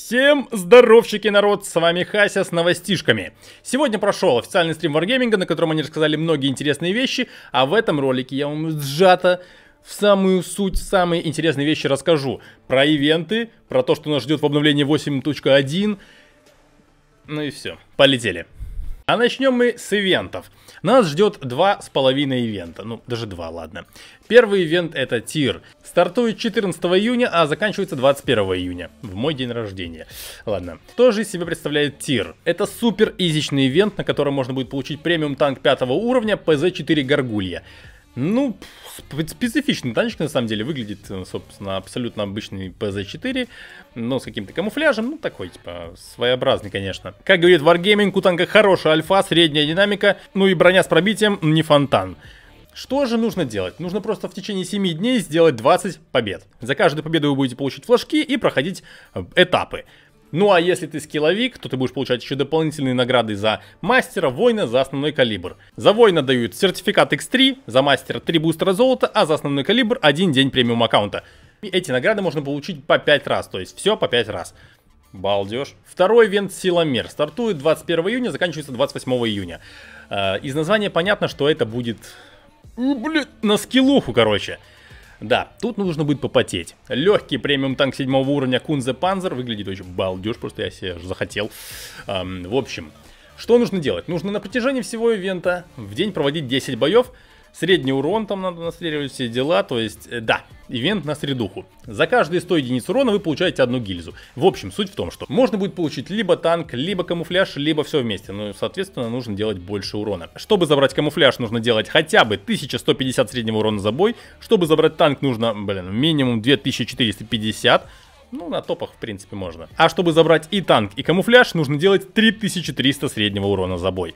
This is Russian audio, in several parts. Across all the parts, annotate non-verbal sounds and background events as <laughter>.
Всем здоровчики, народ, с вами Хася с новостишками. Сегодня прошел официальный стрим Wargaming, на котором они рассказали многие интересные вещи, а в этом ролике я вам сжато в самую суть, самые интересные вещи расскажу. Про ивенты, про то, что нас ждет в обновлении 8.1, ну и все, полетели. А начнем мы с ивентов. Нас ждет два с половиной ивента. Ну, даже два, ладно. Первый ивент это тир. Стартует 14 июня, а заканчивается 21 июня. В мой день рождения. Ладно. Что же из себя представляет тир? Это супер изичный ивент, на котором можно будет получить премиум танк 5 уровня ПЗ-4 Гаргулья. Ну, специфичный танчик на самом деле выглядит, э, собственно, абсолютно обычный PZ4, но с каким-то камуфляжем, ну такой, типа, своеобразный, конечно. Как говорит Wargaming, у танка хорошая альфа, средняя динамика, ну и броня с пробитием не фонтан. Что же нужно делать? Нужно просто в течение 7 дней сделать 20 побед. За каждую победу вы будете получить флажки и проходить э, этапы. Ну а если ты скилловик, то ты будешь получать еще дополнительные награды за мастера, воина, за основной калибр. За воина дают сертификат X3, за мастера 3 бустера золота, а за основной калибр 1 день премиум аккаунта. И эти награды можно получить по 5 раз, то есть все по 5 раз. Балдеж. Второй ивент Силомер стартует 21 июня, заканчивается 28 июня. Э, из названия понятно, что это будет... Ну, блин, на скиллуху, короче. Да, тут нужно будет попотеть. Легкий премиум танк седьмого уровня Кунзе Панзер выглядит очень балдеж, просто я себе захотел. Эм, в общем, что нужно делать? Нужно на протяжении всего ивента в день проводить 10 боев, средний урон там надо настреливать, все дела, то есть, э, да, ивент на средуху. За каждые 100 единиц урона вы получаете одну гильзу. В общем, суть в том, что можно будет получить либо танк, либо камуфляж, либо все вместе. Ну, соответственно, нужно делать больше урона. Чтобы забрать камуфляж, нужно делать хотя бы 1150 среднего урона за бой. Чтобы забрать танк, нужно, блин, минимум 2450. Ну, на топах, в принципе, можно. А чтобы забрать и танк, и камуфляж, нужно делать 3300 среднего урона за бой.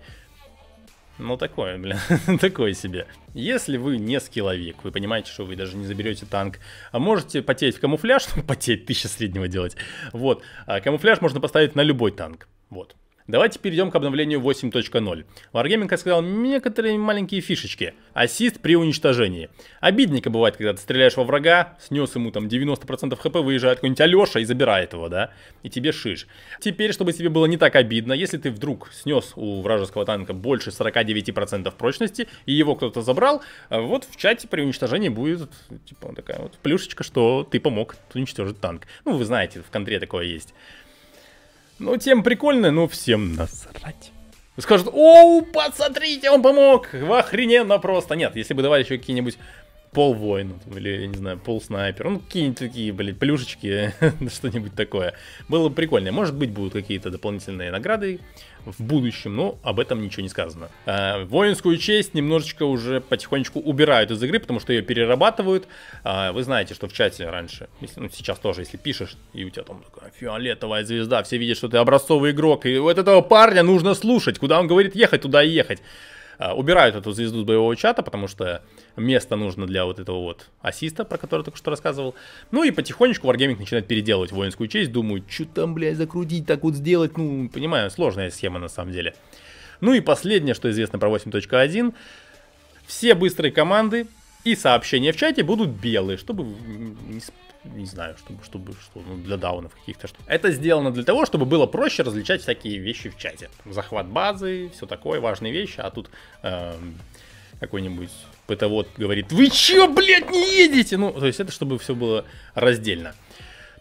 Ну, такое, блин, <laughs> такое себе. Если вы не скилловик, вы понимаете, что вы даже не заберете танк, а можете потеть в камуфляж, <laughs> ну, потеть, тысяча среднего делать, вот, а камуфляж можно поставить на любой танк, вот, Давайте перейдем к обновлению 8.0. Wargaming сказал некоторые маленькие фишечки. Ассист при уничтожении. Обидненько бывает, когда ты стреляешь во врага, снес ему там 90% хп, выезжает какой-нибудь Алеша и забирает его, да? И тебе шиш. Теперь, чтобы тебе было не так обидно, если ты вдруг снес у вражеского танка больше 49% прочности, и его кто-то забрал, э, вот в чате при уничтожении будет, типа, такая вот плюшечка, что ты помог уничтожить танк. Ну, вы знаете, в контре такое есть. Ну, тем прикольно, но всем насрать. Скажут, оу, посмотрите, он помог, охрененно просто. Нет, если бы давали еще какие-нибудь пол воин, или, я не знаю, пол снайпер. Ну, какие-нибудь такие, блядь, плюшечки, <laughs> что-нибудь такое. Было прикольно. Может быть, будут какие-то дополнительные награды в будущем, но об этом ничего не сказано. А, воинскую честь немножечко уже потихонечку убирают из игры, потому что ее перерабатывают. А, вы знаете, что в чате раньше, если, ну, сейчас тоже, если пишешь, и у тебя там такая фиолетовая звезда, все видят, что ты образцовый игрок, и вот этого парня нужно слушать, куда он говорит ехать, туда и ехать. Э, убирают эту звезду с боевого чата, потому что место нужно для вот этого вот ассиста, про который только что рассказывал. Ну и потихонечку Wargaming начинает переделывать воинскую честь. Думаю, что там, блядь, закрутить, так вот сделать. Ну, понимаю, сложная схема на самом деле. Ну и последнее, что известно про 8.1. Все быстрые команды и сообщения в чате будут белые, чтобы не не знаю, чтобы, чтобы что, ну, для даунов каких-то что. Это сделано для того, чтобы было проще различать всякие вещи в чате. Захват базы, все такое, важные вещи, а тут э, какой-нибудь вот говорит, вы чё, блядь, не едете? Ну, то есть это чтобы все было раздельно.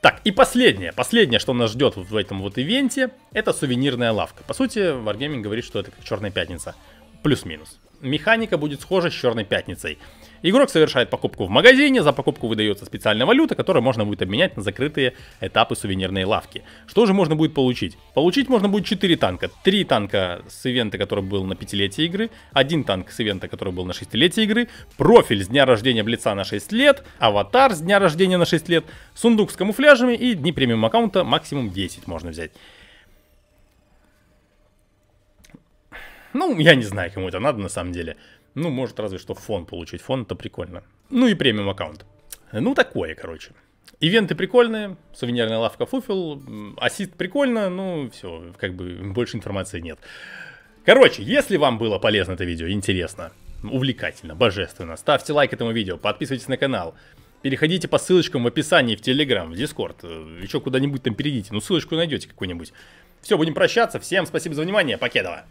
Так, и последнее, последнее, что нас ждет в этом вот ивенте, это сувенирная лавка. По сути, Wargaming говорит, что это как черная пятница, плюс-минус. Механика будет схожа с Черной Пятницей. Игрок совершает покупку в магазине, за покупку выдается специальная валюта, которую можно будет обменять на закрытые этапы сувенирной лавки. Что же можно будет получить? Получить можно будет 4 танка. 3 танка с ивента, который был на пятилетие игры, 1 танк с ивента, который был на шестилетие игры, профиль с дня рождения Блица на 6 лет, аватар с дня рождения на 6 лет, сундук с камуфляжами и дни премиум аккаунта максимум 10 можно взять. Ну, я не знаю, кому это надо на самом деле. Ну, может, разве что фон получить. Фон это прикольно. Ну и премиум аккаунт. Ну, такое, короче. Ивенты прикольные, сувенирная лавка фуфел, ассист прикольно, ну все, как бы больше информации нет. Короче, если вам было полезно это видео, интересно, увлекательно, божественно, ставьте лайк этому видео, подписывайтесь на канал, переходите по ссылочкам в описании, в Телеграм, в Дискорд, э, еще куда-нибудь там перейдите, ну ссылочку найдете какую-нибудь. Все, будем прощаться, всем спасибо за внимание, покедова!